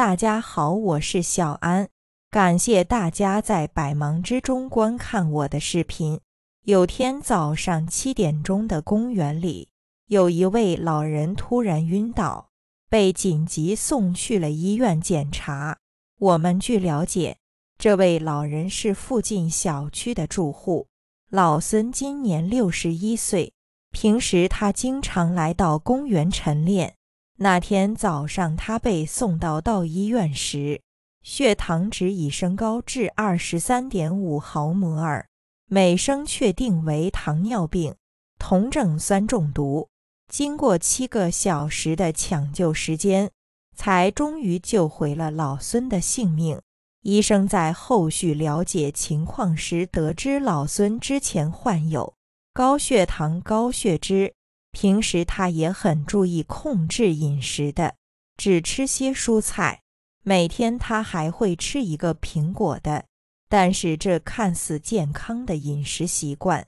大家好，我是小安，感谢大家在百忙之中观看我的视频。有天早上七点钟的公园里，有一位老人突然晕倒，被紧急送去了医院检查。我们据了解，这位老人是附近小区的住户，老孙今年六十一岁，平时他经常来到公园晨练。那天早上，他被送到到医院时，血糖值已升高至二十三点五毫摩尔每升，确定为糖尿病酮症酸中毒。经过七个小时的抢救时间，才终于救回了老孙的性命。医生在后续了解情况时，得知老孙之前患有高血糖、高血脂。平时他也很注意控制饮食的，只吃些蔬菜，每天他还会吃一个苹果的。但是这看似健康的饮食习惯，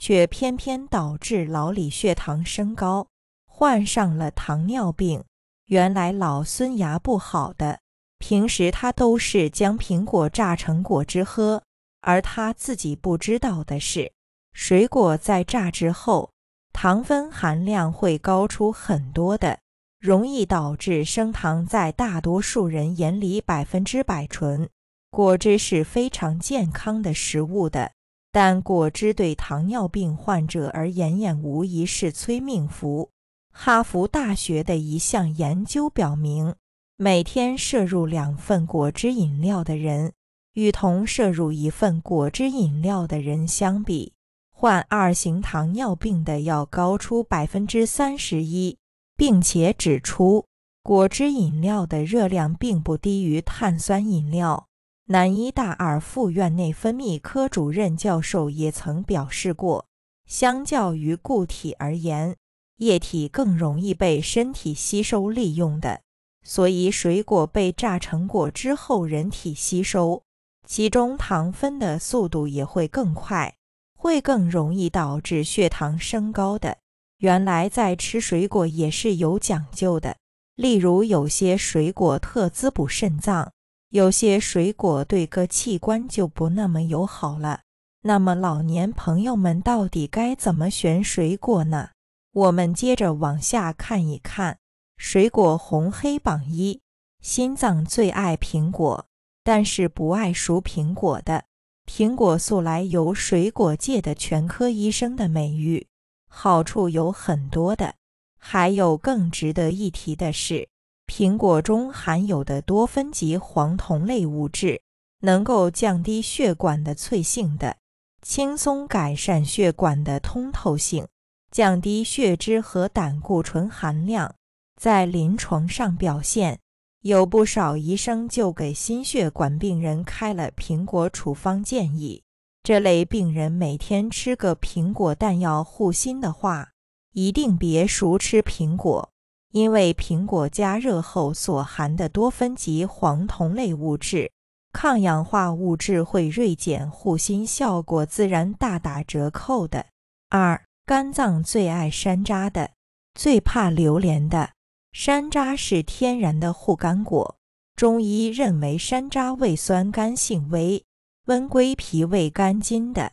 却偏偏导致老李血糖升高，患上了糖尿病。原来老孙牙不好，的平时他都是将苹果榨成果汁喝，而他自己不知道的是，水果在榨汁后。糖分含量会高出很多的，容易导致升糖。在大多数人眼里，百分之百纯果汁是非常健康的食物的，但果汁对糖尿病患者而言，也无疑是催命符。哈佛大学的一项研究表明，每天摄入两份果汁饮料的人，与同摄入一份果汁饮料的人相比。患二型糖尿病的要高出百分之三十一，并且指出果汁饮料的热量并不低于碳酸饮料。南医大二附院内分泌科主任教授也曾表示过，相较于固体而言，液体更容易被身体吸收利用的，所以水果被榨成果汁后，人体吸收其中糖分的速度也会更快。会更容易导致血糖升高的。原来在吃水果也是有讲究的，例如有些水果特滋补肾脏，有些水果对各器官就不那么友好了。那么老年朋友们到底该怎么选水果呢？我们接着往下看一看。水果红黑榜一，心脏最爱苹果，但是不爱熟苹果的。苹果素来有“水果界的全科医生”的美誉，好处有很多的。还有更值得一提的是，苹果中含有的多酚及黄酮类物质，能够降低血管的脆性的，轻松改善血管的通透性，降低血脂和胆固醇含量，在临床上表现。有不少医生就给心血管病人开了苹果处方，建议这类病人每天吃个苹果，但要护心的话，一定别熟吃苹果，因为苹果加热后所含的多酚及黄酮类物质、抗氧化物质会锐减，护心效果自然大打折扣的。二，肝脏最爱山楂的，最怕榴莲的。山楂是天然的护肝果，中医认为山楂味酸，甘性微温，归脾、胃、肝、经的。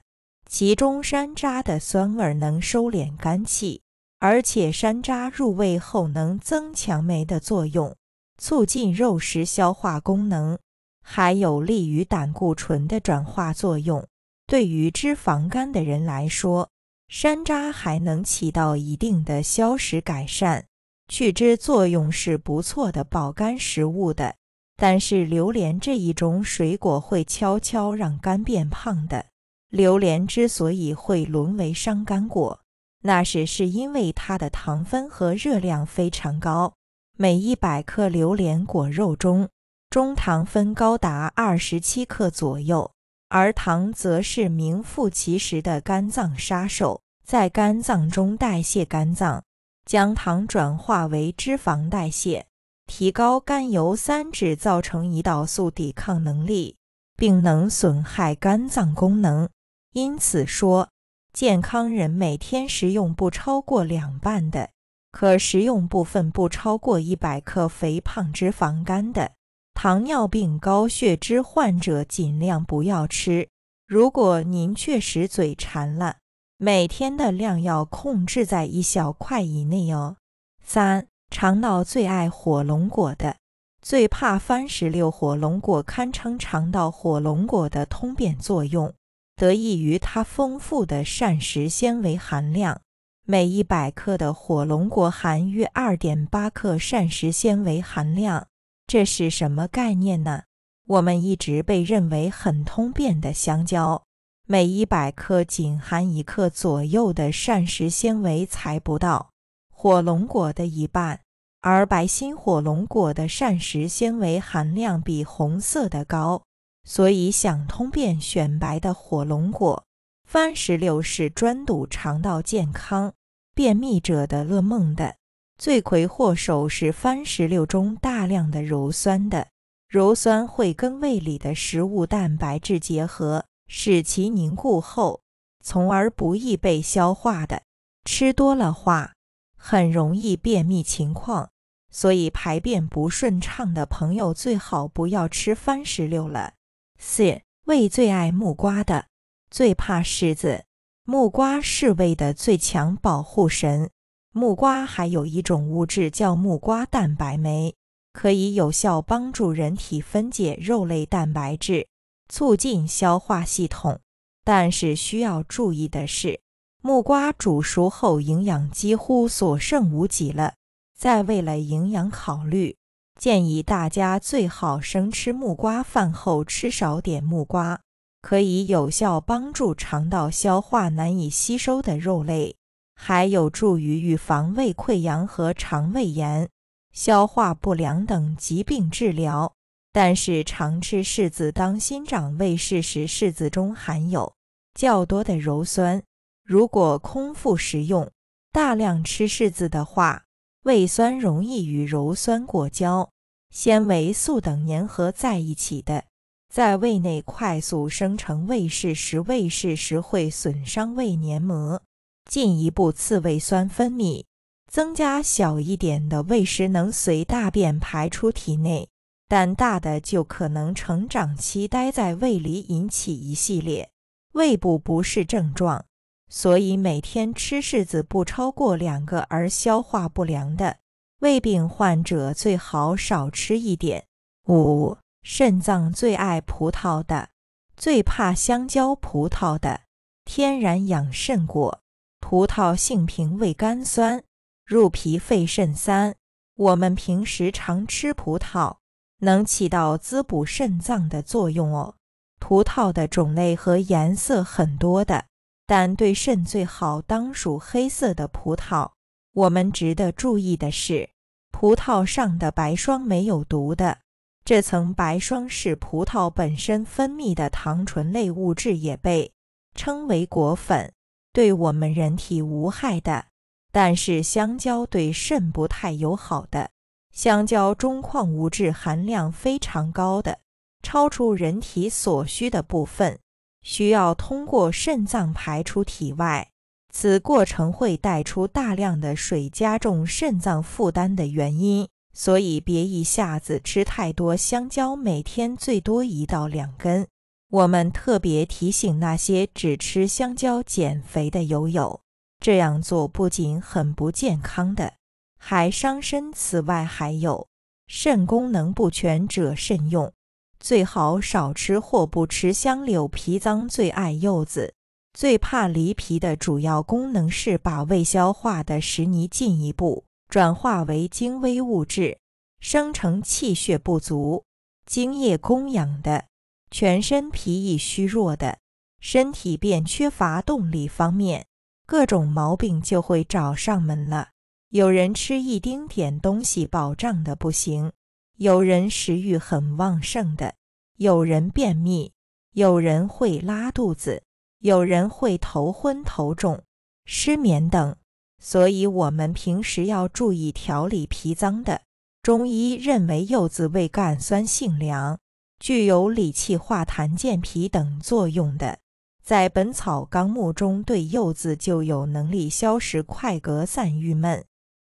其中，山楂的酸味能收敛肝气，而且山楂入味后能增强酶的作用，促进肉食消化功能，还有利于胆固醇的转化作用。对于脂肪肝的人来说，山楂还能起到一定的消食改善。去脂作用是不错的，保肝食物的。但是榴莲这一种水果会悄悄让肝变胖的。榴莲之所以会沦为伤肝果，那是是因为它的糖分和热量非常高。每一百克榴莲果肉中，中糖分高达二十七克左右，而糖则是名副其实的肝脏杀手，在肝脏中代谢肝脏。将糖转化为脂肪代谢，提高甘油三酯，造成胰岛素抵抗能力，并能损害肝脏功能。因此说，健康人每天食用不超过两半的可食用部分不超过一百克，肥胖、脂肪肝的糖尿病、高血脂患者尽量不要吃。如果您确实嘴馋了，每天的量要控制在一小块以内哦。三，肠道最爱火龙果的，最怕番石榴。火龙果堪称肠道“火龙果”的通便作用，得益于它丰富的膳食纤维含量。每100克的火龙果含约2.8克膳食纤维含量，这是什么概念呢？我们一直被认为很通便的香蕉。每一百克仅含一克左右的膳食纤维，才不到火龙果的一半。而白心火龙果的膳食纤维含量比红色的高，所以想通便选白的火龙果。番石榴是专堵肠道健康、便秘者的噩梦的，罪魁祸首是番石榴中大量的鞣酸的。鞣酸会跟胃里的食物蛋白质结合。使其凝固后，从而不易被消化的，吃多了话，很容易便秘情况。所以排便不顺畅的朋友最好不要吃番石榴了。四胃最爱木瓜的，最怕柿子。木瓜是胃的最强保护神。木瓜还有一种物质叫木瓜蛋白酶，可以有效帮助人体分解肉类蛋白质。促进消化系统，但是需要注意的是，木瓜煮熟后营养几乎所剩无几了。再为了营养考虑，建议大家最好生吃木瓜。饭后吃少点木瓜，可以有效帮助肠道消化难以吸收的肉类，还有助于预防胃溃疡和肠胃炎、消化不良等疾病治疗。但是，常吃柿子当新长胃柿时，柿子中含有较多的鞣酸。如果空腹食用，大量吃柿子的话，胃酸容易与鞣酸、过胶、纤维素等粘合在一起的，在胃内快速生成胃柿石，胃柿石会损伤胃黏膜，进一步刺胃酸分泌，增加小一点的胃石能随大便排出体内。胆大的就可能成长期待在胃里，引起一系列胃部不适症状。所以每天吃柿子不超过两个，而消化不良的胃病患者最好少吃一点。五、肾脏最爱葡萄的，最怕香蕉、葡萄的天然养肾果。葡萄性平，味甘酸，入脾、肺、肾三。我们平时常吃葡萄。能起到滋补肾脏的作用哦。葡萄的种类和颜色很多的，但对肾最好当属黑色的葡萄。我们值得注意的是，葡萄上的白霜没有毒的，这层白霜是葡萄本身分泌的糖醇类物质，也被称为果粉，对我们人体无害的。但是香蕉对肾不太友好的。香蕉中矿物质含量非常高的，超出人体所需的部分需要通过肾脏排出体外，此过程会带出大量的水，加重肾脏负担的原因。所以别一下子吃太多香蕉，每天最多一到两根。我们特别提醒那些只吃香蕉减肥的友友，这样做不仅很不健康的。还伤身。此外，还有肾功能不全者慎用，最好少吃或不吃香柳皮脏。最爱柚子，最怕梨皮的主要功能是把未消化的食泥进一步转化为精微物质，生成气血不足、精液供养的全身皮意虚弱的，身体便缺乏动力方面，各种毛病就会找上门了。有人吃一丁点东西饱胀的不行，有人食欲很旺盛的，有人便秘，有人会拉肚子，有人会头昏头重、失眠等，所以我们平时要注意调理脾脏的。中医认为柚子味甘酸，性凉，具有理气化痰、健脾等作用的。在《本草纲目》中，对柚子就有能力消食、快膈、散郁闷。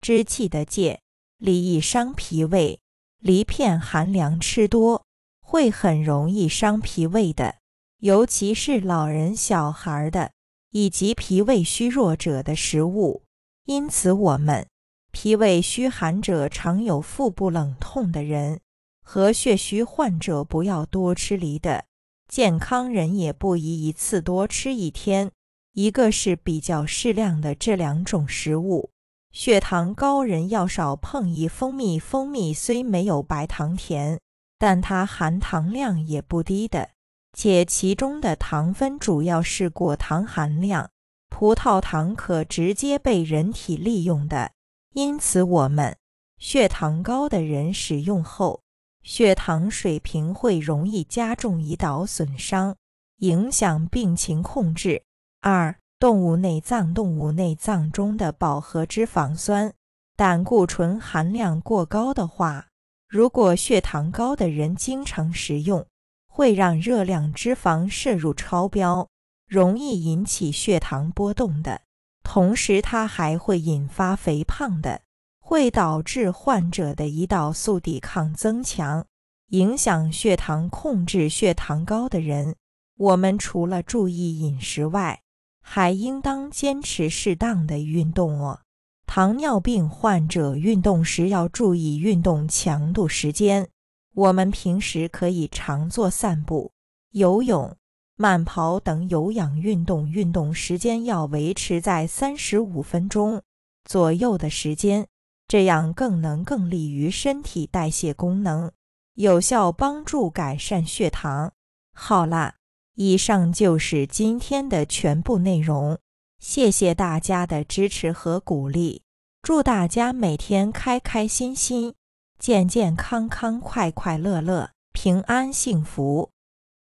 汁气的芥梨易伤脾胃，梨片寒凉，吃多会很容易伤脾胃的，尤其是老人、小孩的以及脾胃虚弱者的食物。因此，我们脾胃虚寒者、常有腹部冷痛的人和血虚患者不要多吃梨的，健康人也不宜一次多吃一天。一个是比较适量的这两种食物。血糖高人要少碰一蜂蜜。蜂蜜虽没有白糖甜，但它含糖量也不低的，且其中的糖分主要是果糖含量，葡萄糖可直接被人体利用的，因此我们血糖高的人使用后，血糖水平会容易加重胰岛损伤，影响病情控制。二动物内脏，动物内脏中的饱和脂肪酸、胆固醇含量过高的话，如果血糖高的人经常食用，会让热量、脂肪摄入超标，容易引起血糖波动的。同时，它还会引发肥胖的，会导致患者的胰岛素抵抗增强，影响血糖控制。血糖高的人，我们除了注意饮食外，还应当坚持适当的运动哦。糖尿病患者运动时要注意运动强度、时间。我们平时可以常做散步、游泳、慢跑等有氧运动，运动时间要维持在三十五分钟左右的时间，这样更能更利于身体代谢功能，有效帮助改善血糖。好啦。以上就是今天的全部内容，谢谢大家的支持和鼓励，祝大家每天开开心心、健健康康、快快乐乐、平安幸福。